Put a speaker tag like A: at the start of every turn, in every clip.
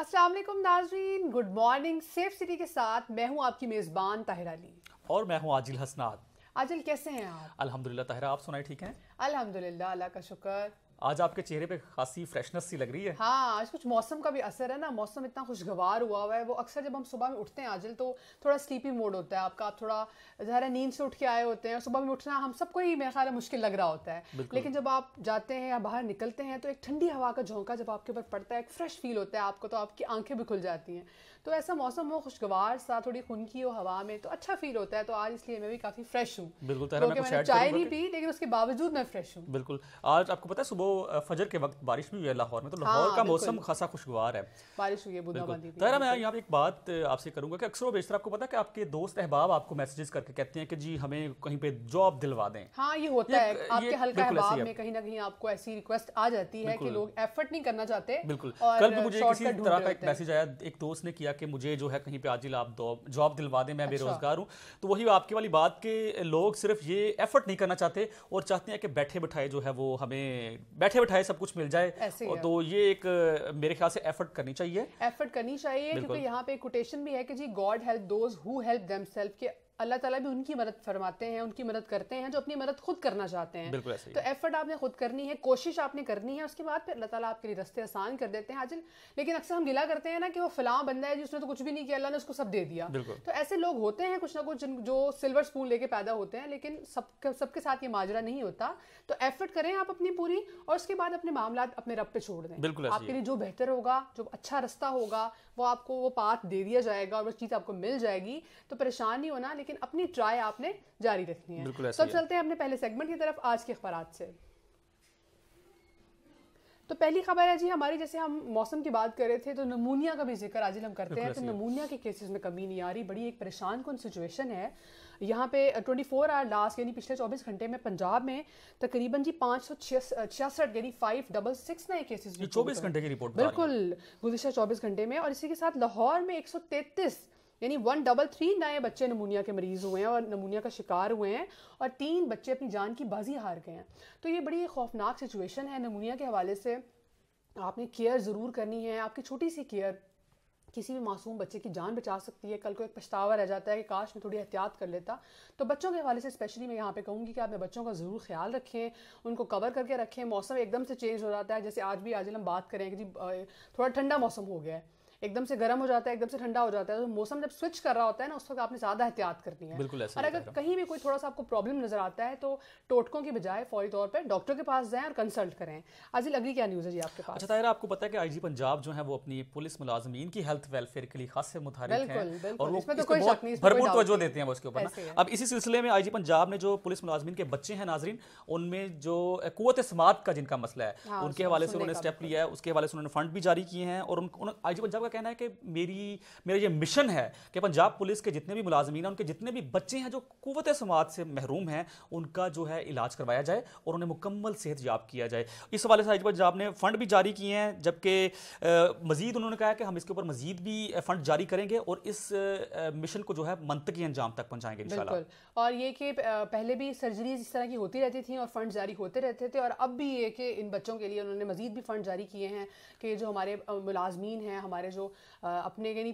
A: अस्सलाम वालेकुम नाजरीन गुड मॉर्निंग सेफ सिटी के साथ मैं हूं आपकी मेज़बान ताहिर अली
B: और मैं हूं आजिल हसनाद
A: आजिल कैसे हैं आप
B: अल्हम्दुलिल्लाह ताहिरा आप सुनाए ठीक हैं
A: अल्हम्दुलिल्लाह अल्लाह का शुक्र
B: आज आपके चेहरे पे खासी फ्रेशनेस सी लग रही है
A: हाँ आज कुछ मौसम का भी असर है ना मौसम इतना खुशगवार हुआ हुआ है वो अक्सर जब हम सुबह में उठते हैं आजल तो थोड़ा स्लीपी मोड होता है आपका आप थोड़ा जहर नींद से उठ के आए होते हैं सुबह में उठना हम सबको ही मेरा ख्याल मुश्किल लग रहा होता है लेकिन जब आप जाते हैं या बाहर निकलते हैं तो एक ठंडी हवा का झोंका जब आपके ऊपर पड़ता है एक फ्रेश फील होता है आपको तो आपकी आंखें भी खुल जाती हैं तो ऐसा मौसम हो खुशगवार सा थोड़ी खुनकी हो हवा में तो अच्छा फील होता है तो आज इसलिए मैं भी काफ़ी फ्रेश हूँ
B: बिल्कुल तो मैंने चाय नहीं पी
A: लेकिन उसके बावजूद मैं फ्रेश हूँ
B: बिल्कुल आज आपको पता है सुबह फजर के वक्त बारिश भी हुई है लाहौर में तो हाँ, लाहौर का मौसम खासा खुशगवार है
A: बारिश हुई है तहरा मैं यहाँ
B: एक बात आपसे करूंगा कि अक्सर बेशतर आपको पता है कि आपके दोस्त अहबाब आपको मैसेजेस करके कहते हैं कि जी हमें कहीं पे जॉब दिलवा दें
A: हाँ ये होता है आपके हल्का अहबाब में कहीं ना कहीं आपको ऐसी रिक्वेस्ट आ जाती है कि लोग एफर्ट नहीं करना चाहते बिल्कुल कल भी मुझे किसी तरह का एक मैसेज
B: आया एक दोस्त ने किया कि मुझे जो है कहीं पे आजिल आप जॉब दिलवा दें मैं अच्छा। बेरोजगार हूँ तो वही आपकी वाली बात के लोग सिर्फ ये एफर्ट नहीं करना चाहते और चाहते हैं कि बैठे बैठाए जो है वो हमें बैठे बैठाए सब कुछ मिल जाए तो ये एक मेरे ख्याल से एफर्ट करनी चाहिए
A: एफर्ट करनी चाहिए क्योंकि यहाँ पे कोटेशन भी है कि जी God help those who help themselves के अल्लाह ताला भी उनकी मदद फरमाते हैं उनकी मदद करते हैं जो अपनी मदद खुद करना चाहते हैं बिल्कुल ऐसे तो एफर्ट आपने खुद करनी है कोशिश आपने करनी है उसके बाद फिर अल्लाह ताला आपके लिए रस्ते आसान कर देते हैं आजिल लेकिन अक्सर हम गिला करते हैं ना कि वो फलां बंदा है जिसने तो कुछ भी नहीं किया अल्लाह ने उसको सब दे दिया तो ऐसे लोग होते हैं कुछ ना कुछ जो सिल्वर स्पून लेके पैदा होते हैं लेकिन सब सबके साथ ये माजरा नहीं होता तो एफर्ट करें आप अपनी पूरी और उसके बाद अपने मामला अपने रब पे छोड़ दें बिल्कुल आपके लिए जो बेहतर होगा जो अच्छा रास्ता होगा वो आपको वो पाथ दे दिया जाएगा और वो चीज़ आपको मिल जाएगी तो परेशान नहीं होना लेकिन अपनी ट्राई आपने जारी रखनी है तो चलते हैं अपने पहले सेगमेंट की तरफ आज के अखबार से तो पहली खबर है जी हमारी जैसे हम मौसम की बात कर रहे थे तो नमूनिया का भी जिक्र आज हम करते हैं तो नमूनिया के केसेस में कमी नहीं आ रही बड़ी एक परेशान कौन सिचुएशन है यहाँ पे 24 फोर आवर लास्ट यानी पिछले 24 घंटे में पंजाब में तकरीबन जी पाँच सौ छियासठ यानी फाइव डबल सिक्स नए केसेज चौबीस घंटे की रिपोर्ट बिल्कुल गुजशत चौबीस घंटे में और इसी के साथ लाहौर में एक सौ तैतीस यानी वन डबल थ्री नए बच्चे नमूनिया के मरीज़ हुए हैं और नमूनिया का शिकार हुए हैं और तीन बच्चे अपनी जान की बाजी हार गए हैं तो ये बड़ी खौफनाक सिचुएशन है नमूनिया के हवाले से आपने केयर ज़रूर करनी है आपकी छोटी सी केयर किसी भी मासूम बच्चे की जान बचा सकती है कल को एक पछतावा रह जाता है कि काश मैं थोड़ी एहतियात कर लेता तो बच्चों के हवाले से स्पेशली मैं यहाँ पे कहूँगी कि आपने बच्चों का ज़रूर ख्याल रखें उनको कवर करके रखें मौसम एकदम से चेंज हो जाता है जैसे आज भी आज हम बात करें कि जी थोड़ा ठंडा मौसम हो गया है एकदम से गर्म हो जाता है एकदम से ठंडा हो जाता है तो मौसम जब स्विच कर रहा होता है ना उस वक्त आपने ज़्यादा एहतियात करनी है
B: बिल्कुल और अगर हाँ। कहीं
A: भी कोई थोड़ा सा आपको प्रॉब्लम नजर आता है तो टोटकों की बजाय फौरी तौर पर डॉक्टर के पास जाए और कंसल्ट करें आजिल अगली क्या न्यूज़ है जी आपके पास अच्छा
B: ताहिर आपको पता है कि आईजी पंजाब जो है वो अपनी पुलिस मुलाजमीन की हेल्थ वेलफेयर के लिए खास से मुतारिक और तो भरपूर तवज्जो देते हैं उसके ऊपर अब इसी सिलसिले में आईजी पंजाब ने जो पुलिस मुलाजमीन के बच्चे हैं नाजरीन उनमें जो कुत समात का जिनका मसला है हाँ, उनके हवाले से उन्होंने स्टेप लिया है उसके हवाले से उन्होंने फंड भी जारी किए हैं और आई जी पंजाब का कहना है कि मेरी मेरा ये मिशन है कि पंजाब पुलिस के जितने भी मुलाजमीन हैं उनके जितने भी बच्चे हैं जो कुत समाज से महरूम हैं उनका जो है इलाज करवाया जाए और उन्हें मुकम्मल सेहत याब किया जाए इस हवाले से अजबर जाब ने फंड भी जारी किए हैं जबकि मजीद उन्होंने कहा कि हम इसके ऊपर मजीद भी फंड जारी करेंगे और इस मिशन को जो है मनतकी अंजाम तक पहुँचाएंगे
A: और ये कि पहले भी सर्जरीज इस तरह की होती रहती थी और फंड जारी होते रहते थे और अब भी ये कि इन बच्चों के लिए उन्होंने मजीद भी फंड जारी किए हैं कि जो हमारे मुलाजमीन हैं हमारे जो अपने यानी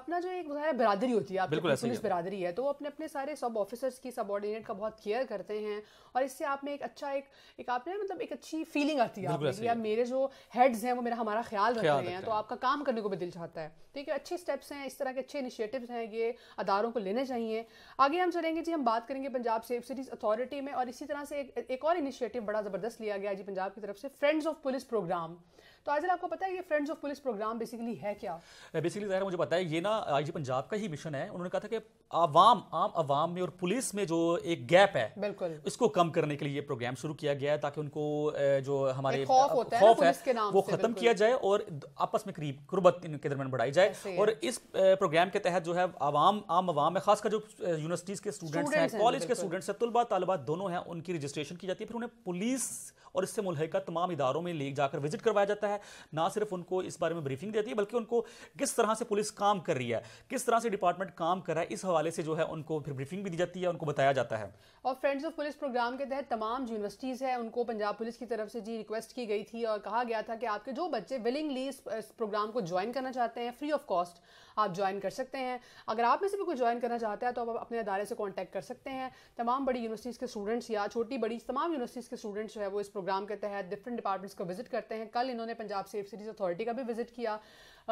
A: अपना जो एक बरादरी होती है आपकी पुलिस बरादरी है तो वो अपने अपने सारे सब ऑफिसर्स की ऑर्डिनेट का बहुत केयर करते हैं और इससे आप में एक अच्छा एक एक आपने मतलब एक अच्छी फीलिंग आती है आप मेरे जो हेड्स हैं वो मेरा हमारा ख्याल रख रहे हैं तो आपका काम करने को भी दिल चाहता है ठीक है अच्छे स्टेप्स हैं इस तरह के अच्छे इनिशिएटिव्स हैं ये अदारों को लेने चाहिए आगे हम चलेंगे जी हम बात करेंगे पंजाब सेफ सिटीज़ अथॉरिटी में और इसी तरह से एक, एक और इनिशिएटिव बड़ा ज़बरदस्त लिया गया जी पंजाब की तरफ से फ्रेंड्स ऑफ पुलिस प्रोग्राम तो आज आपको पता है ये friends of police program basically है क्या
B: बेसिकली ज़ाहिर मुझे पता है ये ना आई पंजाब का ही मिशन है उन्होंने कहा था कि आवाम आम आवाम में और पुलिस में जो एक गैप है बिल्कुल इसको कम करने के लिए प्रोग्राम शुरू किया गया है ताकि उनको जो हमारे खौफ है, है वो खत्म किया जाए और आपस में करीब कुर्बत इनके दरमियान बढ़ाई जाए जाए और इस प्रोग्राम के तहत जो है आवाम आम आवाम है खासकर जो यूनिवर्सिटीज़ के स्टूडेंट्स हैं कॉलेज के स्टूडेंट्स हैं तलबा तलबा दोनों हैं उनकी रजिस्ट्रेशन की जाती है फिर उन्हें पुलिस और इससे मुलहिका तमाम इदारों में ले जाकर विजिट करवाया जाता है ना सिर्फ उनको इस बारे में ब्रीफिंग देती है बल्कि उनको किस तरह से पुलिस काम कर रही है किस तरह से डिपार्टमेंट काम कर रहा है इस हवाले से जो है उनको फिर ब्रीफिंग भी दी जाती है उनको बताया जाता है
A: और फ्रेंड्स ऑफ पुलिस प्रोग्राम के तहत तमाम यूनिवर्सिटीज़ हैं उनको पंजाब पुलिस की तरफ से जी रिक्वेस्ट की गई थी और कहा गया था कि आपके जो बच्चे विलिंगली इस प्रोग्राम को ज्वाइन करना चाहते हैं फ्री ऑफ कॉस्ट आप ज्वाइन कर सकते हैं अगर आप में से भी कोई ज्वाइन करना चाहता है तो आप अपने अदारे से कॉन्टैक्ट कर सकते हैं तमाम बड़ी यूनिवर्सिटीज़ के स्टूडेंट्स या छोटी बड़ी तमाम यूनिवर्सिटीज़ के स्टूडेंट्स जो है वो इस प्रोग्राम प्रोग्राम के तहत डिफरेंट डिपार्टमेंट्स को विजिट करते हैं कल इन्होंने पंजाब सेफ सिटीज़ अथॉरिटी का भी विजिट किया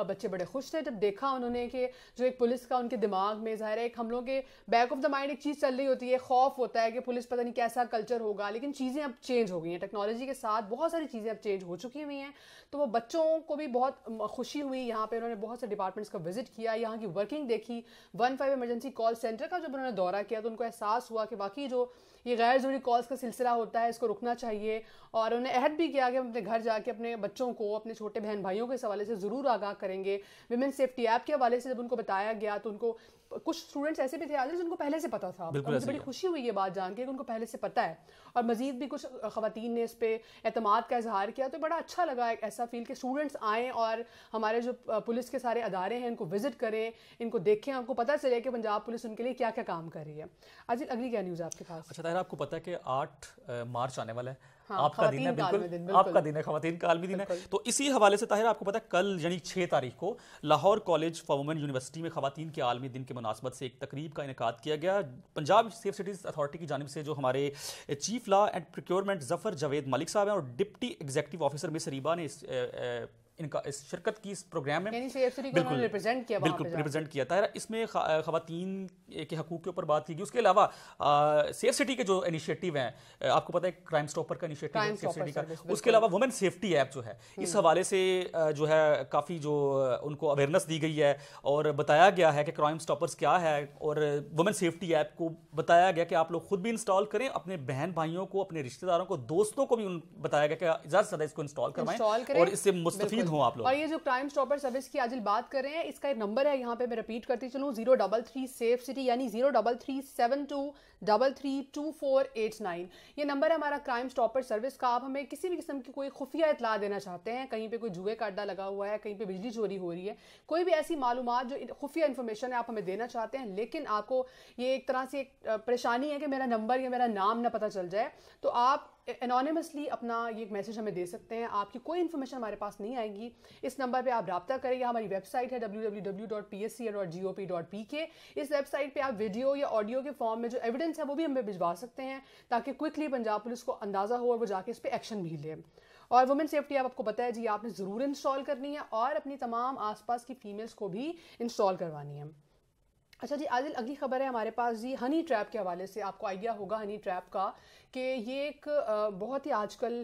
A: बच्चे बड़े खुश थे जब देखा उन्होंने कि जो एक पुलिस का उनके दिमाग में ज़ाहिर है एक हम लोग के बैक ऑफ द माइंड एक चीज़ चल रही होती है खौफ होता है कि पुलिस पता नहीं कैसा कल्चर होगा लेकिन चीज़ें अब चेंज हो गई हैं टेक्नोलॉजी के साथ बहुत सारी चीज़ें अब चेंज हो चुकी हुई हैं तो वो बच्चों को भी बहुत खुशी हुई यहाँ पर उन्होंने बहुत से डिपार्टमेंट्स का विजिट किया यहाँ की वर्किंग देखी one five emergency call centre का जब उन्होंने दौरा किया तो उनको एहसास हुआ कि बाकी जो ये गैर ज़रूरी कॉल्स का सिलसिला होता है इसको रुकना चाहिए और उन्हें अहद भी किया कि हम अपने घर जाके अपने बच्चों को अपने छोटे बहन भाइयों के इस हवाले से ज़रूर आगाह करेंगे विमेन सेफ्टी ऐप के हवाले से जब उनको बताया गया तो उनको कुछ स्टूडेंट्स ऐसे भी थे आज जिनको पहले से पता था और मुझे बड़ी खुशी हुई ये बात जान के उनको पहले से पता है और मजीद भी कुछ खातन ने इस पर अतमाद का इजहार किया तो बड़ा अच्छा लगा एक ऐसा फील कि स्टूडेंट्स आएँ और हमारे जो पुलिस के सारे अदारे हैं इनको विजिट करें इनको देखें आपको पता चले कि पंजाब पुलिस उनके लिए क्या क्या काम कर रही है अजीत अगली क्या न्यूज़ आपके पास अच्छा
B: तहरा आपको पता है कि आठ मार्च आने वाला है हाँ, आपका दिन है बिल्कुल, आपका दिन है खातन का आलमी दिन है तो इसी हवाले से ताहिर आपको पता है कल यानी छः तारीख को Lahore college for women university में खातन के आलमी दिन के मुनासबत से एक तकरीब का इनका किया गया पंजाब सेफ सिटीज़ अथॉरिटी की जानब से जो हमारे chief law and procurement Zafar Javed Malik साहब हैं और deputy executive officer miss Reeba ने इस इनका इस शिरकत की इस प्रोग्राम में बिल्कुल
A: रिप्रेजेंट किया बिल्कुल रिप्रेजेंट
B: किया था इसमें खातन के हकूक़ के ऊपर बात की गई उसके अलावा सेफ सिटी के जो इनिशिएटिव हैं आपको पता है क्राइम स्टॉपर का इनिशिएटिव सेफ सिटी का उसके अलावा वुमेन सेफ्टी ऐप जो है इस हम्म। हवाले से जो है काफ़ी जो उनको अवेयरनेस दी गई है और बताया गया है कि क्राइम स्टॉपर्स क्या है और वुमेन सेफ्टी ऐप को बताया गया कि आप लोग खुद भी इंस्टॉल करें अपने बहन भाइयों को अपने रिश्तेदारों को दोस्तों को भी बताया गया कि ज़्यादा से ज़्यादा इसको इंस्टॉल करवाएं और इससे मुस्तफ़ हो आप लोग और ये
A: जो क्राइम स्टॉपर सर्विस की आज बात कर रहे हैं इसका एक नंबर है यहाँ पे मैं रिपीट करती चलूँ zero double three safe city यानी zero double three seven two double three two four eight nine ये नंबर है हमारा क्राइम स्टॉपर सर्विस का आप हमें किसी भी किस्म की कोई खुफिया इतला देना चाहते हैं कहीं पर कोई जुए का अड्डा लगा हुआ है कहीं पर बिजली चोरी हो रही है कोई भी ऐसी मालूम जो खुफिया इन्फॉर्मेशन है आप हमें देना चाहते हैं लेकिन आपको ये एक तरह से एक परेशानी है कि मेरा नंबर या मेरा नाम ना पता चल जाए तो आप एनॉनमसली अपना ये मैसेज हमें दे सकते हैं आपकी कोई इन्फॉर्मेशन हमारे पास नहीं आएगी इस नंबर पे आप रबा करें हमारी वेबसाइट है www.psc.gop.pk इस वेबसाइट पे आप वीडियो या ऑडियो के फॉर्म में जो एविडेंस है वो भी हमें भिजवा सकते हैं ताकि क्विकली पंजाब पुलिस को अंदाज़ा हो और वो जाके इस पर एक्शन भी लें और वुमेन सेफ्टी आप आपको पता है जी आपने ज़रूर इंस्टॉल करनी है और अपनी तमाम आसपास की फीमेल्स को भी इंस्टॉल करवानी है अच्छा जी आदिल अगली खबर है हमारे पास जी हनी ट्रैप के हवाले से आपको आइडिया होगा हनी ट्रैप का कि ये एक बहुत ही आजकल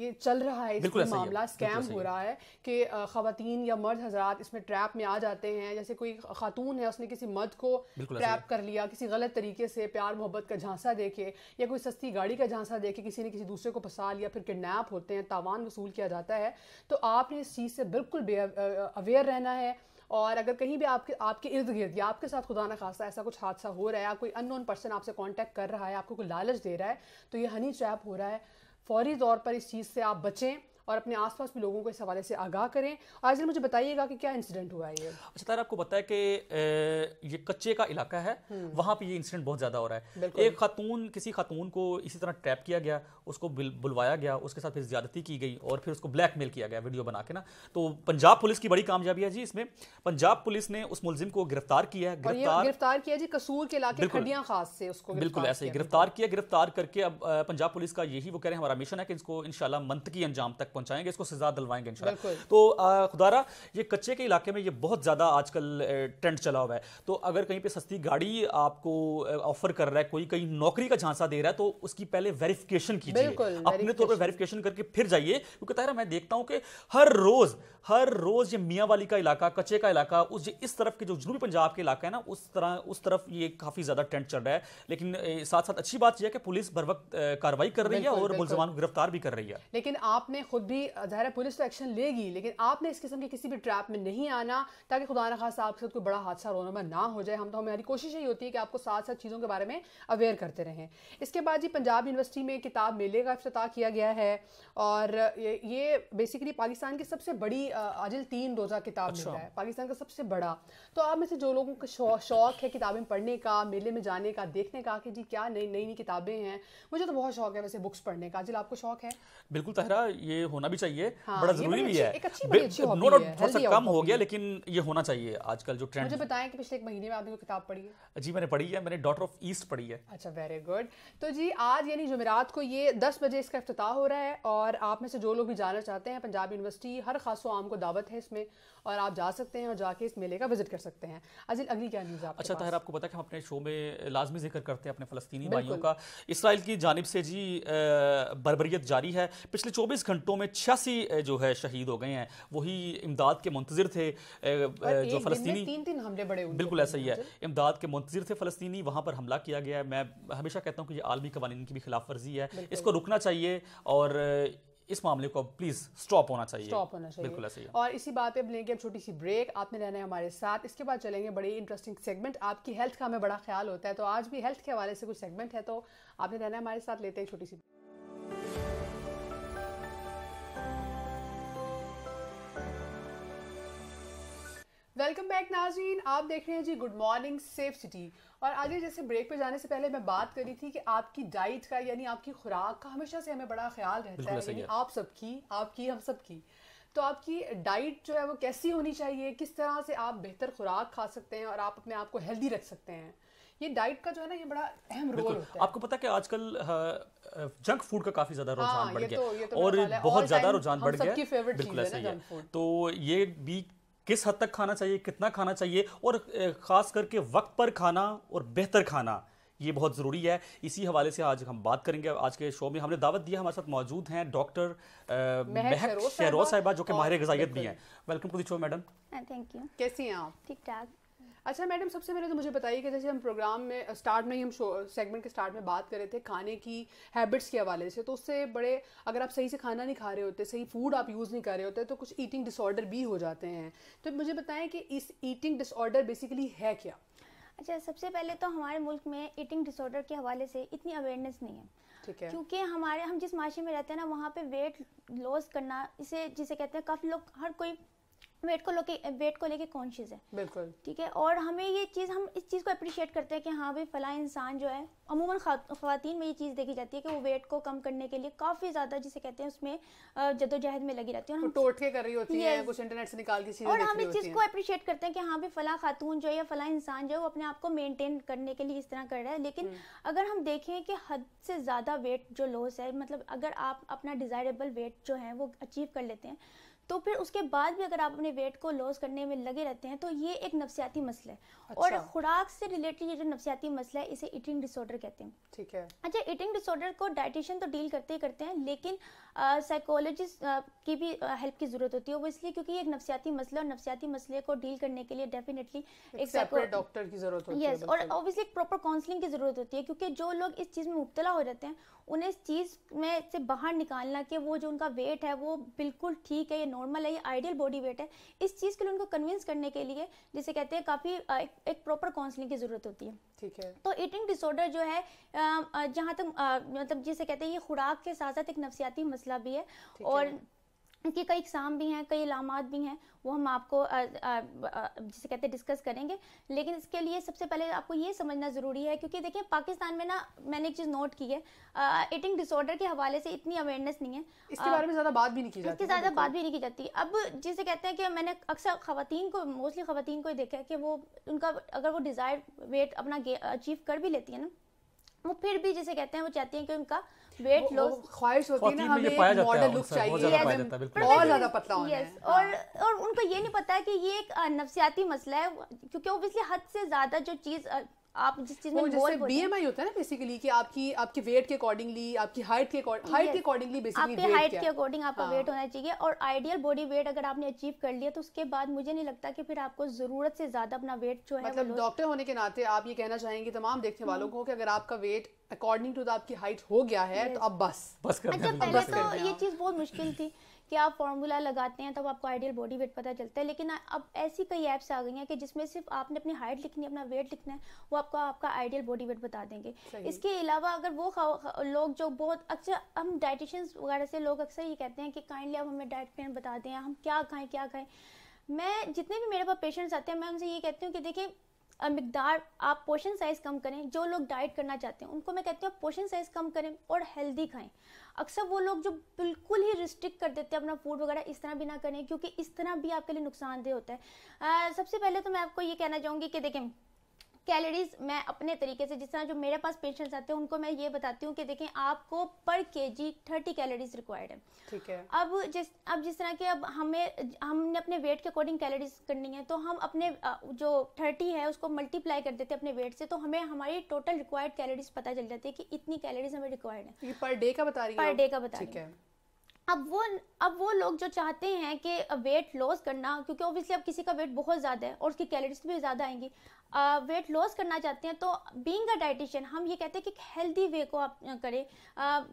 A: ये चल रहा है इसमें मामला स्कैम हो रहा है कि खातन या मर्द हजरात इसमें ट्रैप में आ जाते हैं जैसे कोई खातून है उसने किसी मर्द को ट्रैप कर लिया किसी गलत तरीके से प्यार मोहब्बत का झांसा देखे या कोई सस्ती गाड़ी का झांसा देखे किसी ने किसी दूसरे को फंसा लिया फिर किडनेप होते हैं तावान वसूल किया जाता है तो आपने इस चीज़ से बिल्कुल अवेयर रहना है और अगर कहीं भी आपके आपके इर्द गिर्द या आपके साथ खुदा ना खासा ऐसा कुछ हादसा हो रहा है या कोई अननोन पर्सन आपसे कॉन्टैक्ट कर रहा है आपको कोई लालच दे रहा है तो ये हनी ट्रैप हो रहा है फौरी तौर पर इस चीज़ से आप बचें और अपने आसपास भी लोगों को इस हवाले से आगाह करें आज मुझे बताइएगा कि क्या इंसिडेंट हुआ है ये अच्छा
B: तार आपको पता है कि ये कच्चे का इलाका है हम्म। वहाँ पर ये इंसिडेंट बहुत ज़्यादा हो रहा है एक खातून किसी खातून को इसी तरह ट्रैप किया गया उसको बुलवाया गया उसके साथ फिर ज्यादती की गई और फिर उसको ब्लैकमेल किया गया वीडियो बना के ना तो पंजाब पुलिस की बड़ी कामयाबी है जी इसमें पंजाब पुलिस ने उस मुलजिम को गिरफ्तार किया गिरफ्तार
A: गिरफ्तार किया जी कसूर के इलाके खडिया खास से उसको बिल्कुल ऐसे ही
B: गिरफ्तार किया गिरफ्तार करके अब पंजाब पुलिस का यही वो कह रहे हैं हमारा मिशन है कि इसको इंशाल्लाह मंथ की अंजाम तक पहुंचाएंगे इसको सजा दिलवाएंगे इंशाल्लाह तो खुदारा ये कच्चे के इलाके में ये बहुत ज़्यादा आजकल ट्रेंड चला हुआ है तो अगर कहीं पे सस्ती गाड़ी आपको ऑफर कर रहा है कोई कहीं नौकरी का झांसा दे रहा है तो उसकी पहले वेरिफिकेशन कीजिए अपने तौर पर वेरिफिकेशन करके फिर जाइए क्योंकि तहरा मैं देखता हूँ कि हर रोज़ हर रोज़ ये मियाँ वाली का इलाका कच्चे का इलाका उस इस तरफ के जो जनूबी पंजाब के इलाका है ना उस तरह उस तरफ ये काफ़ी ज़्यादा ट्रेंड चल रहा है लेकिन साथ साथ अच्छी बात यह है कि पुलिस बर वक्त कार्रवाई कर रही है और मुलजमान को गिरफ्तार भी कर रही है
A: लेकिन आपने खुद भी ज़ाहिर पुलिस तो एक्शन लेगी लेकिन आपने इस किस्म के किसी भी ट्रैप में नहीं आना ताकि खुदा ना खास आपके साथ कोई बड़ा हादसा रोनमा ना हो जाए हम तो हमारी कोशिश यही होती है कि आपको साथ साथ चीज़ों के बारे में अवेयर करते रहें इसके बाद जी पंजाब यूनिवर्सिटी में किताब मेले का अफ्त किया गया है और ये बेसिकली पाकिस्तान की सबसे बड़ी आजिल तीन रोज़ा किताब अच्छा। है पाकिस्तान का सबसे बड़ा तो आप में से जो लोगों का शौ, शौक है किताबें पढ़ने का मेले में जाने का देखने का कि जी क्या नई नई नई किताबें हैं मुझे तो बहुत शौक है वैसे बुक्स पढ़ने का आजिल आपको शौक है
B: बिल्कुल तहरा ये होना भी चाहिए हाँ, बड़ा जरूरी भी है नो डाउट थोड़ा सा कम हो गया लेकिन ये होना चाहिए आजकल जो ट्रेंड मुझे बताएं
A: कि पिछले एक महीने में आपने कोई किताब पढ़ी
B: है जी मैंने पढ़ी है मैंने डॉटर ऑफ ईस्ट पढ़ी है
A: अच्छा वेरी गुड तो जी आज यानी जुमेरात को ये दस बजे इसका अफ्ताह हो रहा है और आप में से जो लोग भी जाना चाहते हैं पंजाब यूनिवर्सिटी हर खासो आम को दावत है इसमें और आप जा सकते हैं और जाके इस मेले का विजिट कर सकते हैं अजिल अगली क्या न्यूज़ आप अच्छा ताहिर
B: आपको पता है कि हम अपने शो में लाजमी जिक्र करते हैं अपने फ़लस्तनी भाइयों का इसराइल की जानब से जी बरबरीत जारी है पिछले चौबीस घंटों में छियासी जो है शहीद हो गए हैं वही इमदाद के मुंतजर थे जो फ़लस्तनी तीन
A: तीन हमले बड़े बिल्कुल ऐसा ही है
B: इमदाद के मुंतजर थे फ़लस्तनी वहाँ पर हमला किया गया है मैं हमेशा कहता हूँ कि ये आलमी कवानीन की भी खिलाफ वर्जी है इसको रुकना चाहिए और इस मामले को प्लीज स्टॉप होना चाहिए स्टॉप होना चाहिए बिल्कुल ऐसे
A: और इसी बात पे लेंगे अब छोटी सी ब्रेक आपने रहना है हमारे साथ इसके बाद चलेंगे बड़ी इंटरेस्टिंग सेगमेंट आपकी हेल्थ का हमें बड़ा ख्याल होता है तो आज भी हेल्थ के हवाले से कुछ सेगमेंट है तो आपने रहना है हमारे साथ लेते हैं छोटी सी वेलकम बैक नाजीन आप देख रहे हैं जी गुड मॉर्निंग सेफ सिटी और आज जैसे ब्रेक पे जाने से पहले मैं बात करी थी कि आपकी डाइट का यानी आपकी खुराक का हमेशा से हमें बड़ा ख्याल रहता है यानी आप सबकी आपकी हम सबकी तो आपकी डाइट जो है वो कैसी होनी चाहिए किस तरह से आप बेहतर खुराक खा सकते हैं और आप अपने आप को हेल्दी रख सकते हैं ये डाइट का जो है ना ये बड़ा अहम रोल होता है आपको
B: पता है कि आजकल जंक हाँ, फूड का काफी ज्यादा रुझान हाँ, बढ़ गया तो, तो और बहुत ज्यादा रुझान बढ़ गया बिल्कुल ऐसा ही है तो ये भी किस हद तक खाना चाहिए कितना खाना चाहिए और ख़ास करके वक्त पर खाना और बेहतर खाना ये बहुत ज़रूरी है इसी हवाले से आज हम बात करेंगे आज के शो में हमने दावत दिया हमारे साथ मौजूद हैं डॉक्टर महक शहरो साहिबा जो कि माहिर गजाइत भी हैं welcome to the show madam
A: हाँ, थैंक यू कैसी हैं आप ठीक ठाक अच्छा मैडम सबसे पहले तो मुझे बताइए कि जैसे हम प्रोग्राम में स्टार्ट में ही हम सेगमेंट के स्टार्ट में बात कर रहे थे खाने की हैबिट्स के हवाले से तो उससे बड़े अगर आप सही से खाना नहीं खा रहे होते सही फूड आप यूज़ नहीं कर रहे होते तो कुछ ईटिंग डिसऑर्डर भी हो जाते हैं तो मुझे बताएं कि इस ईटिंग डिसऑर्डर बेसिकली है क्या
C: अच्छा सबसे पहले तो हमारे मुल्क में ईटिंग डिसऑर्डर के हवाले से इतनी अवेयरनेस नहीं है ठीक है क्योंकि हमारे हम जिस माशरे में रहते हैं ना वहाँ पे वेट लॉस करना इसे जिसे कहते हैं काफ़ी लोग हर कोई वेट को लेके वेट को लेके कॉन्शियस है बिल्कुल ठीक है और हमें ये चीज़ हम इस चीज़ को अप्रिशिएट करते हैं कि हाँ भाई फला इंसान जो है अमूमन खातन में ये चीज़ देखी जाती है कि वो वेट को कम करने के लिए काफ़ी ज़्यादा जिसे कहते हैं उसमें जदोजहद में लगी रहती है और हम टोट के कर रही होती है कुछ
A: इंटरनेट से निकाल के और हम इस चीज़ को
C: अप्रिशिएट करते हैं कि हाँ भाई फला खातून जो है या फला इंसान जो है वो अपने आप को मेनटेन करने के लिए इस तरह कर रहा है लेकिन हम्म। अगर हम देखें कि हद से ज़्यादा वेट जो लॉस है मतलब अगर आप अपना डिज़ायरेबल वेट जो है वो अचीव कर लेते हैं तो फिर उसके बाद भी अगर आप अपने वेट को लॉस करने में लगे रहते हैं तो ये एक नफसियाती मसला है अच्छा। और खुराक से रिलेटेड ये जो नफसियाती मसला है इसे ईटिंग डिसऑर्डर कहते हैं ठीक है अच्छा ईटिंग डिसऑर्डर को डाइटिशियन तो डील करते ही करते हैं लेकिन साइकोलॉजिस्ट की भी हेल्प की जरूरत होती है वो इसलिए क्योंकि एक नफसियाती मसला और नफसियाती मसले को डील करने के लिए डेफिनेटली एक डॉक्टर
A: की जरूरत होती है और ऑब्वियसली
C: एक प्रॉपर काउंसलिंग की जरूरत होती है क्योंकि जो लोग इस चीज़ में मुबतला हो जाते हैं उन्हें इस चीज़ में से बाहर निकालना कि वो जो उनका वेट है वो बिल्कुल ठीक है ये नॉर्मल है ये आइडियल बॉडी वेट है इस चीज़ के लिए उनको कन्विंस करने के लिए जिसे कहते हैं काफ़ी एक, एक प्रॉपर काउंसलिंग की ज़रूरत होती है ठीक है तो ईटिंग डिसऑर्डर जो है जहाँ तक मतलब जिसे कहते हैं ये खुराक के साथ साथ एक नफसियाती मसला भी है और इसके कई एग्ज़ाम भी हैं कई इलामत भी हैं वो हम आपको जिसे कहते हैं डिस्कस करेंगे लेकिन इसके लिए सबसे पहले आपको ये समझना ज़रूरी है क्योंकि देखिए पाकिस्तान में ना मैंने एक चीज़ नोट की है ईटिंग डिसऑर्डर के हवाले से इतनी अवेयरनेस नहीं है इसके बारे में ज़्यादा बात भी नहीं की जाती ज़्यादा बात भी नहीं की जाती अब जिसे कहते हैं कि मैंने अक्सर खातन को मोस्टली खातन को देखा है कि वो उनका अगर वो डिज़ायर वेट अपना अचीव कर भी लेती है ना वो फिर भी जैसे कहते हैं वो चाहती हैं कि उनका वेट लॉस ख्वाहिश होती है ना हमें मॉडल लुक चाहिए बहुत
A: ज्यादा पतला होना है और
C: और उनको ये नहीं पता है कि ये एक नफसियाती मसला है क्योंकि ऑब्वियसली हद से ज्यादा जो चीज आप जिस चीज में जैसे बी एम आई होता है ना बेसिकली कि आपकी
A: आपके वेट के अकॉर्डिंगली आपकी हाइट के हाइट के अकॉर्डिंगली बेसिकली आपके हाइट के
C: अकॉर्डिंग आपका वेट हाँ। होना चाहिए और आइडियल बॉडी वेट अगर आपने अचीव कर लिया तो उसके बाद मुझे नहीं लगता कि फिर आपको जरूरत से ज्यादा अपना वेट जो है मतलब डॉक्टर होने के नाते आप ये कहना चाहेंगे तमाम देखने हम्म। वालों को कि अगर आपका वेट अकॉर्डिंग टू आपकी हाइट हो गया है तो अब बस बस कर अच्छा पहले तो ये चीज बहुत मुश्किल थी कि आप फार्मूला लगाते हैं तब तो आपको आइडियल बॉडी वेट पता चलता है लेकिन अब ऐसी कई ऐप्स आ गई हैं कि जिसमें सिर्फ आपने अपनी हाइट लिखनी है अपना वेट लिखना है वो आपको आपका आइडियल बॉडी वेट बता देंगे इसके अलावा अगर वो खा लोग जो बहुत अच्छा हम डाइटिशियंस वगैरह से लोग अक्सर ये कहते हैं कि काइंडली आप हमें डाइट प्लान बता दें हम क्या खाएँ क्या खाएँ मैं जितने भी मेरे पास पेशेंट्स आते हैं मैं उनसे ये कहती हूँ कि देखिए मकदार आप पोशन साइज़ कम करें जो लोग डाइट करना चाहते हैं उनको मैं कहती हूँ पोशन साइज़ कम करें और हेल्दी खाएं अक्सर वो लोग जो बिल्कुल ही रिस्ट्रिक्ट कर देते हैं अपना फूड वगैरह इस तरह भी ना करें क्योंकि इस तरह भी आपके लिए नुकसानदेह होता है आ, सबसे पहले तो मैं आपको ये कहना चाहूँगी कि देखें कैलोरीज मैं अपने तरीके से जिस तरह जो मेरे पास पेशेंट्स आते हैं उनको मैं ये बताती हूँ कि देखें आपको पर के जी थर्टी कैलोरीज रिक्वायर्ड है ठीक है अब जिस अब जिस तरह के अब हमें हमने अपने वेट के अकॉर्डिंग कैलोरीज करनी है तो हम अपने जो थर्टी है उसको मल्टीप्लाई कर देते हैं अपने वेट से तो हमें हमारी टोटल रिक्वायर्ड कैलोरीज पता चल जाती है कि इतनी कैलोरीज हमें रिक्वायर्ड है पर डे का बता रही है पर डे का बता रही है अब वो अब वो लोग जो चाहते हैं कि वेट लॉस करना क्योंकि ऑब्वियसली अब किसी का वेट बहुत ज़्यादा है और उसकी कैलोरीज भी ज़्यादा आएंगी वेट लॉस करना चाहते हैं तो बींग अ डाइटिशियन हम ये कहते हैं कि हेल्दी वे को आप करें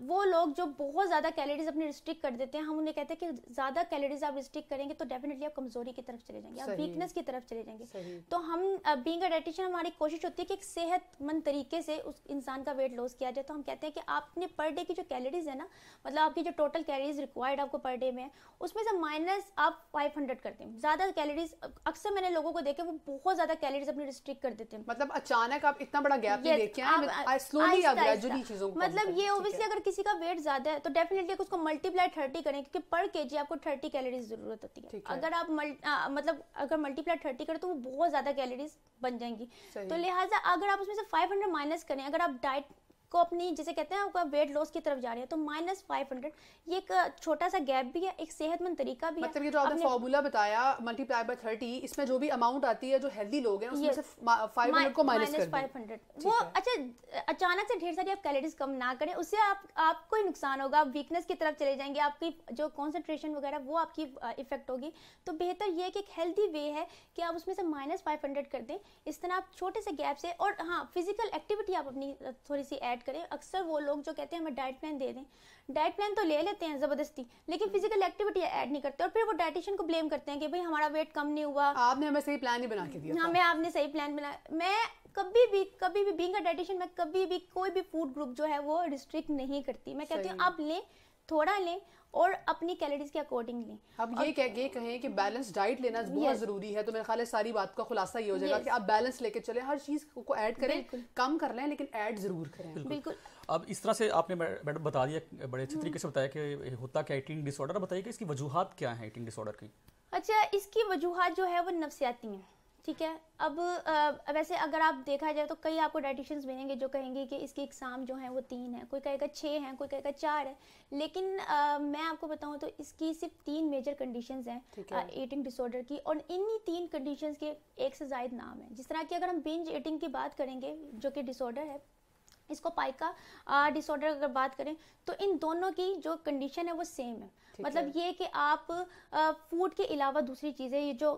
C: वो लोग जो बहुत ज़्यादा कैलोरीज अपनी रिस्ट्रिक्ट कर देते हैं हम उन्हें कहते हैं कि ज़्यादा कैलोरीज आप रिस्ट्रिक्ट करेंगे तो डेफिनेटली आप कमजोरी की तरफ चले जाएंगे आप वीकनेस की तरफ चले जाएंगे तो हम बींग अ डाइटिशियन हमारी कोशिश होती है कि एक सेहतमंद तरीके से उस इंसान का वेट लॉस किया जाए तो हम कहते हैं कि आपने पर डे की जो कैलोरीज है ना मतलब आपकी जो टोटल कैलोरीज रिक्वायर्ड आपको पर डे में उसमें से माइनस आप फाइव हंड्रेड करते हैं ज़्यादा कैलोरीज अक्सर मैंने लोगों को देखे वो बहुत ज़्यादा कैलोरीज अपनी स्ट्रिक कर देते हैं मतलब अचानक आप इतना बड़ा गैप yes, देखे हैं स्लोली आप ग्रेजुअली चीजों को मतलब ये ओब्वियसली अगर किसी का वेट ज्यादा है तो डेफिनेटली उसको मल्टीप्लाई थर्टी करें क्योंकि पर केजी आपको थर्टी कैलोरीज जरूरत होती है अगर आप मतलब अगर मल्टीप्लाई थर्टी करें तो वो बहुत ज्यादा कैलोरीज बन जाएंगी तो लिहाजा अगर आप उसमें से फाइव माइनस करें अगर आप डाइट को अपनी जिसे कहते हैं आपका वेट लॉस की तरफ जा रही है तो माइनस फाइव हंड्रेड ये एक छोटा सा गैप भी है एक सेहतमंद तरीका भी मतलब है मतलब ये जो आपने फॉर्मूला बताया मल्टीप्लाई बाय थर्टी इसमें जो भी अमाउंट आती है जो हेल्दी
A: लोग हैं उसमें से फाइव हंड्रेड को माइनस फाइव
C: हंड्रेड वो अच्छा अचानक से ढेर सारी आप कैलोरीज कम ना करें उससे आप आपको ही नुकसान होगा आप वीकनेस की तरफ चले जाएंगे आपकी जो कॉन्सेंट्रेशन वगैरह वो आपकी इफेक्ट होगी तो बेहतर ये कि एक हेल्दी वे है कि आप उसमें से माइनस फाइव हंड्रेड कर दें इस तरह आप छोटे से गैप से और हाँ फिजिकल एक्टिविटी आप अपनी थोड़ी सी ऐड डाइट करें अक्सर वो लोग जो कहते हैं हमें डाइट प्लान दे दें डाइट प्लान तो ले लेते हैं ज़बरदस्ती लेकिन फिजिकल एक्टिविटी ऐड नहीं करते और फिर वो डाइटिशियन को ब्लेम करते हैं कि भाई हमारा वेट कम नहीं हुआ आपने हमें सही प्लान ही बना के दिया हमें आपने सही प्लान बनाया मैं कभी भी कभी भी बींग डाइटिशियन मैं कभी भी कोई भी फूड ग्रुप जो है वो रिस्ट्रिक्ट नहीं करती मैं कहती हूँ आप लें थोड़ा लें और अपनी कैलोरीज के अकॉर्डिंग
A: लें अब ये कह के कहें कि बैलेंस डाइट लेना बहुत जरूरी है तो मेरे ख्याल सारी बात का खुलासा ये हो जाएगा कि आप बैलेंस लेके चले हर चीज को ऐड करें कम कर लें लेकिन ऐड जरूर करें बिल्कुल
B: अब इस तरह से आपने मैडम बता दिया बड़े अच्छे तरीके से बताया कि होता क्या ईटिंग डिसऑर्डर बताइए कि इसकी वजूहत क्या है ईटिंग डिसऑर्डर की
C: अच्छा इसकी वजूहत जो है वो नफसियाती हैं ठीक है अब आ, वैसे अगर आप देखा जाए तो कई आपको डाइटिशियंस मिलेंगे जो कहेंगे कि इसकी एग्ज़ाम जो है वो तीन है कोई कहेगा छः हैं कोई कहेगा चार है लेकिन आ, मैं आपको बताऊं तो इसकी सिर्फ तीन मेजर कंडीशंस हैं ईटिंग डिसऑर्डर की और इन्हीं तीन कंडीशंस के एक से जायद नाम हैं जिस तरह की अगर हम बिंज ईटिंग की बात करेंगे जो कि डिसऑर्डर है इसको पाइका डिसऑर्डर अगर बात करें तो इन दोनों की जो कंडीशन है वो सेम है मतलब ये कि आप फूड के अलावा दूसरी चीज़ें ये जो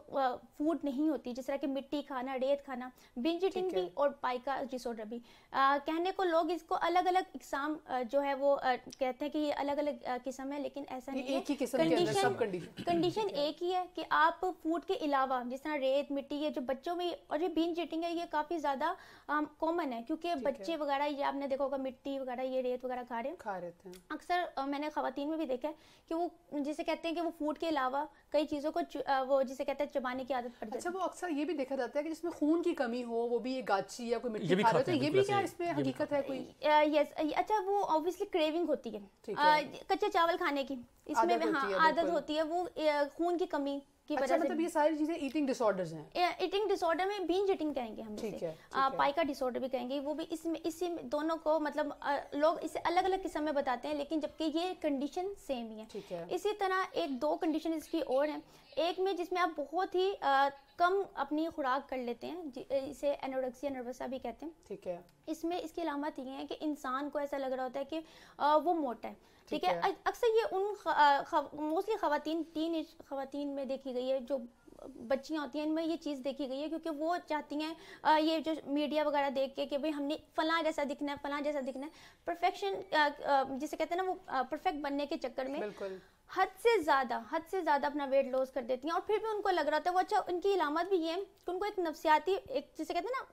C: फूड नहीं होती जिस तरह की मिट्टी खाना रेत खाना बिंज भी और पाइका डिसऑर्डर भी कहने को लोग इसको अलग अलग एग्जाम जो है वो कहते हैं कि ये अलग अलग किस्म है लेकिन ऐसा नहीं है कंडीशन कंडीशन एक ही है कि आप फूड के अलावा जिस तरह रेत मिट्टी ये जो बच्चों में और ये बिंज ईटिंग है ये काफ़ी ज़्यादा कॉमन है क्योंकि बच्चे वगैरह ये आपने देखा होगा मिट्टी वगैरह ये रेत वगैरह खा रहे हैं खा रहे थे अक्सर मैंने खातन में भी देखा है कि वो वो जिसे कहते हैं कि वो फूड के अलावा कई चीज़ों को वो जिसे कहते हैं चबाने की आदत पड़ अच्छा, जाती है अच्छा वो अक्सर ये भी देखा जाता है कि जिसमें खून की कमी हो वो भी ये गाची या कोई मिट्टी खा रहे तो ये भी क्या इसमें हकीकत है कोई यस अच्छा वो ऑब्वियसली क्रेविंग होती है कच्चे चावल खाने की इसमें हाँ आदत होती है वो खून की कमी की अच्छा, मतलब ये सारी चीजें ईटिंग डिसऑर्डर्स हैं ईटिंग डिसऑर्डर में बीन ईटिंग कहेंगे हम इसे पाइका डिसऑर्डर भी कहेंगे वो भी इसमें इसी दोनों को मतलब लोग इसे अलग अलग किस्म में बताते हैं लेकिन जबकि ये कंडीशन सेम ही है इसी तरह एक दो कंडीशन इसकी और हैं एक में जिसमें आप बहुत ही कम अपनी खुराक कर लेते हैं इसे एनोडक्सिया नर्वसा भी कहते हैं ठीक है इसमें इसकी अलामत ये है कि इंसान को ऐसा लग रहा होता है कि वो मोटा है ठीक है अक्सर ये उन मोस्टली खातन टीन एज खातन में देखी गई है जो बच्चियाँ होती हैं इनमें ये चीज़ देखी गई है क्योंकि वो चाहती हैं ये जो मीडिया वगैरह देख के कि भाई हमने फलां जैसा दिखना है फलां जैसा दिखना है परफेक्शन जिसे कहते हैं ना वो परफेक्ट बनने के चक्कर में हद से ज़्यादा हद से ज़्यादा अपना वेट लॉस कर देती हैं और फिर भी उनको लग रहा होता है वो अच्छा उनकी इलामत भी ये है कि उनको एक नफसियाती एक जिसे कहते हैं ना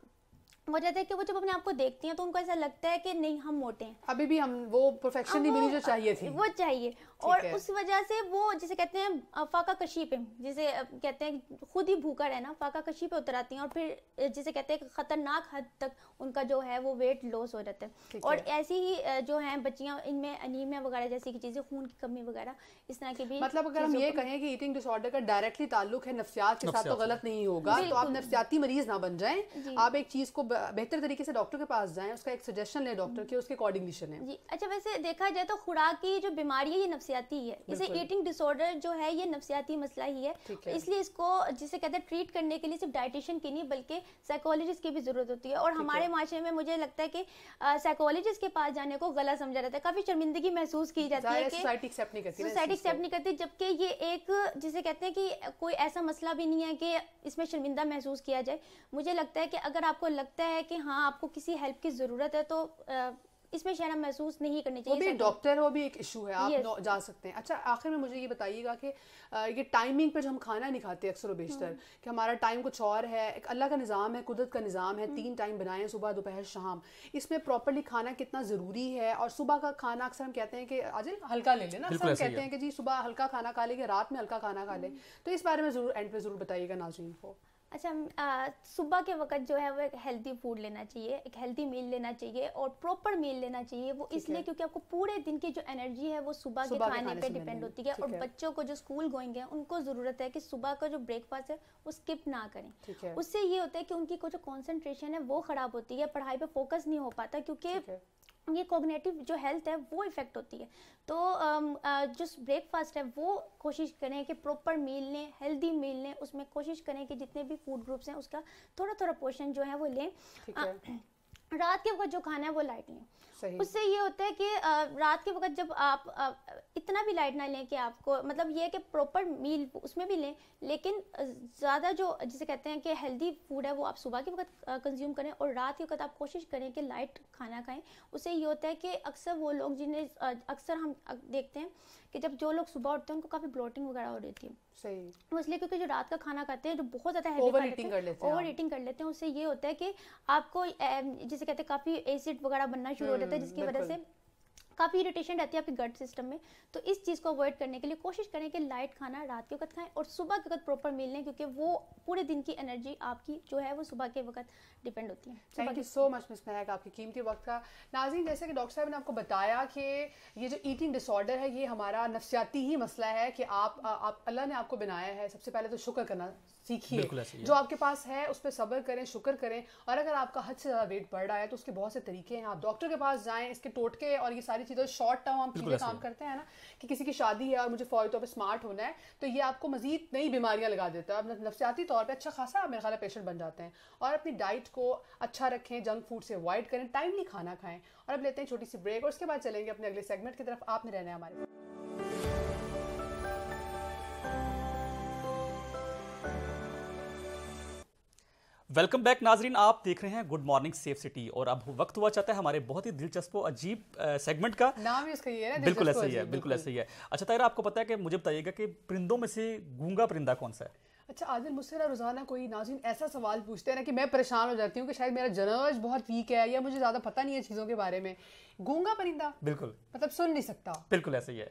C: वो कहते हैं कि वो जब अपने आप को देखती हैं तो उनको ऐसा लगता है कि नहीं हम मोटे हैं अभी भी हम वो परफेक्शन नहीं मिली जो चाहिए थी वो चाहिए और उस वजह से वो जिसे कहते हैं फाका कशी पे जिसे कहते हैं खुद ही भूखा रहना फाका कशी पे उतर आती हैं और फिर जिसे कहते हैं खतरनाक हद तक उनका जो है वो वेट लॉस हो जाता है और ऐसी ही जो है बच्चियां इनमें अनिमिया वगैरह जैसी की चीज़ें खून की कमी वगैरह इस तरह की भी मतलब अगर हम ये कहें कि ईटिंग डिसऑर्डर का डायरेक्टली ताल्लुक है नफ्सियात के साथ तो गलत नहीं होगा तो आप नफ्सियाती मरीज ना
A: बन जाए आप एक चीज़ को बेहतर तरीके से डॉक्टर के पास जाए उसका एक सजेशन ले डॉक्टर के उसके अकॉर्डिंग है
C: जी अच्छा वैसे देखा जाए तो खुराक की जो बीमारी है ये नफ्सियात नफसियाती है इसे ईटिंग डिसऑर्डर जो है ये नफसियाती मसला ही है, है। इसलिए इसको जिसे कहते हैं ट्रीट करने के लिए सिर्फ डाइटिशियन की नहीं बल्कि साइकोलॉजिस्ट की भी ज़रूरत होती है और हमारे माशरे में मुझे लगता है कि साइकोलॉजिस्ट के पास जाने को गला समझा जाता है काफ़ी शर्मिंदगी महसूस की जाती है सोसाइटी एक्सेप्ट नहीं करती जबकि ये एक जिसे कहते हैं कि कोई ऐसा मसला भी नहीं है कि इसमें शर्मिंदा महसूस किया जाए मुझे लगता है कि अगर आपको लगता है कि हाँ आपको किसी हेल्प की ज़रूरत है तो इसमें शर्म महसूस नहीं करनी चाहिए डॉक्टर
A: वो भी एक इशू है आप जा
C: सकते हैं अच्छा आखिर में मुझे ये बताइएगा कि
A: ये टाइमिंग पर जो हम खाना नहीं खाते अक्सर व बेशतर हम्म। कि हमारा टाइम कुछ और है एक अल्लाह का निज़ाम है कुदरत का निज़ाम है तीन टाइम हम्म। बनाए सुबह दोपहर शाम इसमें प्रॉपरली खाना कितना ज़रूरी है और सुबह का खाना अक्सर हम कहते हैं कि आज हल्का ले लेना अक्सर हम कहते हैं कि जी सुबह हल्का खाना खा लेंगे रात
C: में हल्का खाना खा लें हम्म। तो इस बारे में ज़रूर एंड पे ज़रूर बताइएगा नाजीन को अच्छा सुबह के वक्त जो है वो एक हेल्दी फूड लेना चाहिए एक हेल्दी मील लेना चाहिए और प्रॉपर मील लेना चाहिए वो इसलिए क्योंकि आपको पूरे दिन की जो एनर्जी है वो सुबह के खाने, खाने पे डिपेंड होती है और बच्चों को जो स्कूल गोइंग है उनको ज़रूरत है कि सुबह का जो ब्रेकफास्ट है वो स्किप ना करें उससे ये होता है कि उनकी जो कॉन्सेंट्रेशन है वो ख़राब होती है पढ़ाई पर फोकस नहीं हो पाता क्योंकि ये कोग्नेटिव जो हेल्थ है वो इफ़ेक्ट होती है तो जो ब्रेकफास्ट है वो कोशिश करें कि प्रॉपर मील लें हेल्दी मील लें उसमें कोशिश करें कि जितने भी फूड ग्रुप्स हैं उसका थोड़ा थोड़ा पोर्शन जो है वो लें रात के वक्त जो खाना है वो लाइट लें उससे ये होता है कि रात के वक्त जब आप इतना भी लाइट ना लें कि आपको मतलब ये कि प्रॉपर मील उसमें भी लें लेकिन ज़्यादा जो जिसे कहते हैं कि हेल्दी फूड है वो आप सुबह के वक्त कंज्यूम करें और रात के वक्त आप कोशिश करें कि लाइट खाना खाएं उससे ये होता है कि अक्सर वो लोग जिन्हें अक्सर हम देखते हैं कि जब जो लोग सुबह उठते हैं उनको काफ़ी ब्लोटिंग वगैरह हो रही थी सही इसलिए क्योंकि जो रात का खाना खाते हैं जो बहुत ज़्यादा ओवर ईटिंग कर लेते हैं ओवर ईटिंग कर लेते हैं उससे ये होता है कि आपको जिसे कहते हैं काफ़ी एसिड वगैरह बनना शुरू हो हम्म, जाता है जिसकी वजह से काफ़ी इरिटेशन रहती है आपके गट सिस्टम में तो इस चीज़ को अवॉइड करने के लिए कोशिश करें कि लाइट खाना रात के वक्त खाएं और सुबह के वक्त प्रॉपर मील लें क्योंकि वो पूरे दिन की एनर्जी आपकी जो है वो सुबह के वक्त डिपेंड होती है thank you so much miss Mahak आपके कीमती वक्त का नाजीन जैसे कि डॉक्टर साहब ने
A: आपको बताया कि ये जो ईटिंग डिसऑर्डर है ये हमारा नफसियाती ही मसला है कि आप आप अल्लाह ने आपको बनाया है सबसे पहले तो शुक्र करना सीखिए जो आपके पास है उस पर सब्र करें शुक्र करें और अगर आपका हद से ज़्यादा वेट बढ़ रहा है तो उसके बहुत से तरीके हैं आप डॉक्टर के पास जाएं इसके टोटके और ये सारी चीज़ें शॉर्ट टर्म हम चीज़ें काम करते हैं ना कि किसी की शादी है और मुझे फौरी तौर पर स्मार्ट होना है तो ये आपको मजीद नई बीमारियाँ लगा देता है नफसियाती तौर पर अच्छा खासा आप मेरे ख्याल पेशेंट बन जाते हैं और अपनी डाइट को अच्छा रखें जंक फूड से अवॉइड करें टाइमली खाना खाएँ और अब लेते हैं छोटी सी ब्रेक और उसके बाद चलेंगे अपने अगले सेगमेंट की तरफ आपने रहना है हमारे
B: वेलकम बैक नाजरीन आप देख रहे हैं गुड मॉर्निंग सेफ सिटी और अब वक्त हुआ चाहता है हमारे बहुत ही दिलचस्प अजीब सेगमेंट का नाम ही
A: उसका ये है बिल्कुल ऐसा ही है बिल्कुल ऐसा ही
B: है अच्छा ताहिर आपको पता है कि मुझे बताइएगा कि परिंदों में से गूंगा परिंदा कौन सा है
A: अच्छा आदिल मुझसे ना रोज़ाना कोई नाजिन ऐसा सवाल पूछते हैं ना कि मैं परेशान हो जाती हूँ कि शायद मेरा जनरल बहुत वीक है या मुझे ज़्यादा पता नहीं है चीज़ों के बारे में गूंगा परिंदा बिल्कुल मतलब सुन नहीं सकता
B: बिल्कुल ऐसा ही है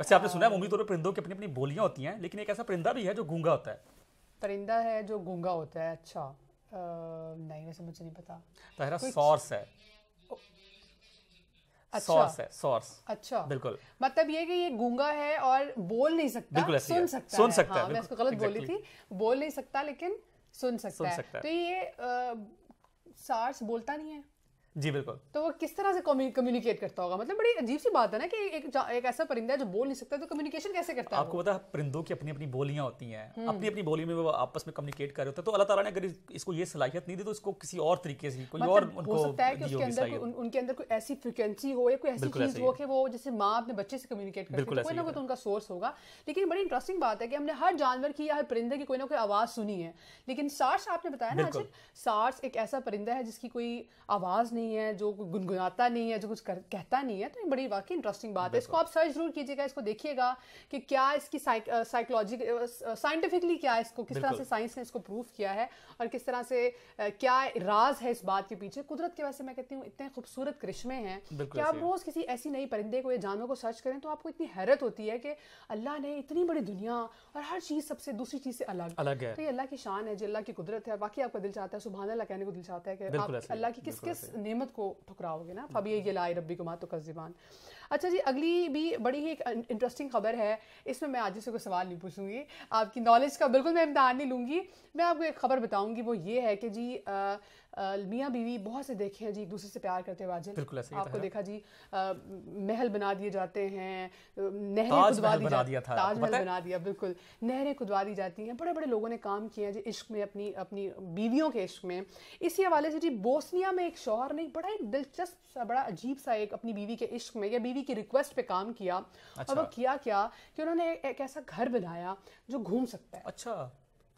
B: वैसे आपने सुना है मुमली तौर पर परिंदों की अपनी अपनी बोलियाँ होती हैं लेकिन एक ऐसा परिंदा भी है जो गूंगा होता है
A: परिंदा है जो गूंगा होता है अच्छा नहीं वैसे मुझे नहीं पता
B: तहरा तो सोर्स है अच्छा है
A: अच्छा बिल्कुल मतलब ये कि ये गूंगा है और बोल नहीं सकता सुन सकता सुन सकता है हाँ, मैं इसको गलत exactly. बोली थी बोल नहीं सकता लेकिन सुन सकता, सुन सकता है।, है तो ये सार्स बोलता नहीं है जी बिल्कुल तो वो किस तरह से कम्युनिकेट करता होगा मतलब बड़ी अजीब सी बात है ना कि एक एक ऐसा परिंदा है जो बोल नहीं सकता तो कम्युनिकेशन कैसे करता है आपको
B: पता है परिंदों की अपनी अपनी बोलियां होती हैं हम्म। अपनी अपनी बोली में वो आपस में कम्युनिकेट कर रहे होते हैं तो अल्लाह ताला ने अगर इसको ये सलाहियत नहीं दी तो इसको किसी और तरीके से कोई और मतलब उनको हो सकता है कि उसके अंदर
A: उनके अंदर कोई ऐसी फ्रिक्वेंसी हो या कोई ऐसी चीज हो कि वो जैसे माँ अपने बच्चे से कम्युनिकेट कर तो कोई ना कोई तो उनका सोर्स होगा लेकिन बड़ी इंटरेस्टिंग बात है कि हमने हर जानवर की या हर परिंदे की कोई ना कोई आवाज़ सुनी है लेकिन सार्स आपने बताया ना सार्स एक ऐसा परिंदा है जिसकी कोई आवाज़ नहीं नहीं है जो गुनगुनाता नहीं है जो कुछ कर, कहता नहीं है तो ये बड़ी वाकई इंटरेस्टिंग बात है इसको आप सर्च जरूर कीजिएगा इसको देखिएगा कि क्या इसकी साइकोलॉजी साइंटिफिकली क्या इसको किस तरह से साइंस ने इसको प्रूव किया है और किस तरह से क्या राज है इस बात के पीछे कुदरत के वैसे मैं कहती हूँ इतने खूबसूरत करिश्मे हैं कि आप रोज़ किसी ऐसी नई परिंदे को या जानवर को सर्च करें तो आपको इतनी हैरत होती है कि अल्लाह ने इतनी बड़ी दुनिया और हर चीज़ सबसे दूसरी चीज़ से अलग अलग है तो ये अल्लाह की शान है जो अल्लाह की कुदरत है बाकी आपका दिल चाहता है सुबह अल्लाह कहने को दिल चाहता है कि आप अल्लाह की किस किस नेम रहमत को ठुकराओगे ना अब ये लाए रबी को मातो का जीवान अच्छा जी अगली भी बड़ी ही एक इंटरेस्टिंग अं, खबर है इसमें मैं आज से कोई सवाल नहीं पूछूंगी आपकी नॉलेज का बिल्कुल मैं इम्तहान नहीं लूँगी मैं आपको एक खबर बताऊँगी वो ये है कि जी मियाँ बीवी बहुत से देखे हैं जी एक दूसरे से प्यार करते हुए आजल बिल्कुल ऐसे आपको देखा जी आ, महल बना दिए जाते हैं नहरें खुदवा दी जाती है ताजमहल बना दिया बिल्कुल नहरें खुदवा दी जाती हैं बड़े बड़े लोगों ने काम किए हैं जी इश्क में अपनी अपनी बीवियों के इश्क में इसी हवाले से जी बोसनिया में एक शोहर ने बड़ा ही दिलचस्प सा बड़ा अजीब सा एक अपनी बीवी के इश्क में या बीवी टीवी की रिक्वेस्ट पे काम किया अच्छा। और वो अच्छा। किया क्या कि उन्होंने एक ऐसा घर बनाया जो घूम सकता है अच्छा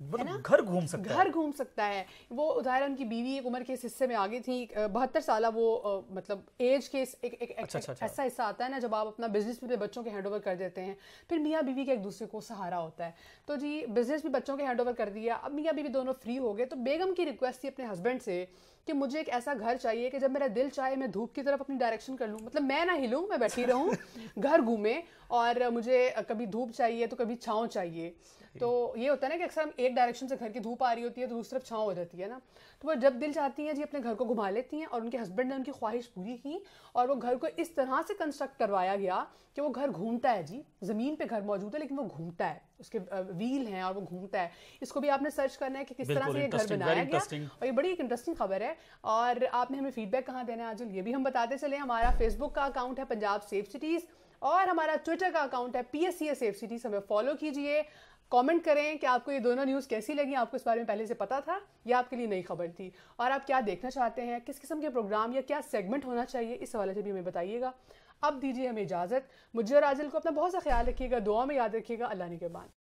B: मतलब घर घूम सकता घर
A: घूम सकता है वो उदाहरण की बीवी एक उम्र के इस हिस्से में आगे थी बहत्तर साल वो आ, मतलब एज के एक, एक, एक, अच्छा, अच्छा, एक अच्छा, ऐसा हिस्सा आता है ना जब आप अपना बिजनेस भी बच्चों के हैंडओवर कर देते हैं फिर मियाँ बीवी का एक दूसरे को सहारा होता है तो जी बिजनेस भी बच्चों के ओवर कर दिया अब मियाँ बीवी दोनों फ्री हो गए तो बेगम की रिक्वेस्ट थी अपने हस्बैंड से कि मुझे एक ऐसा घर चाहिए कि जब मेरा दिल चाहे मैं धूप की तरफ अपनी डायरेक्शन कर लूँ मतलब मैं ना हिलूँ मैं बैठी रहूँ घर घूमे और मुझे कभी धूप चाहिए तो कभी छाँव चाहिए तो ये होता है ना कि अक्सर हम एक डायरेक्शन से घर की धूप आ रही होती है तो दूसरी तरफ छाँव हो जाती है ना तो वह जब दिल चाहती है जी अपने घर को घुमा लेती हैं और उनके हस्बैंड ने उनकी ख्वाहिश पूरी की और वो घर को इस तरह से कंस्ट्रक्ट करवाया गया कि वो घर घूमता है जी ज़मीन पे घर मौजूद है लेकिन वो घूमता है उसके व्हील हैं और वो घूमता है इसको भी आपने सर्च करना है कि किस तरह से ये घर बनाया गया और ये बड़ी एक इंटरेस्टिंग खबर है और आपने हमें फीडबैक कहाँ देना है आजुल ये भी हम बताते चले हमारा फेसबुक का अकाउंट है पंजाब सेफ सिटीज़ और हमारा ट्विटर का अकाउंट है P S C S safe cities हमें फॉलो कीजिए कमेंट करें कि आपको ये दोनों न्यूज़ कैसी लगी आपको इस बारे में पहले से पता था या आपके लिए नई खबर थी और आप क्या देखना चाहते हैं किस किस्म के प्रोग्राम या क्या सेगमेंट होना चाहिए इस हवाले से भी हमें बताइएगा अब दीजिए हमें इजाज़त मुझे और आजल को अपना बहुत सा ख्याल रखिएगा दुआ में याद रखिएगा अल्लाह ने के बाद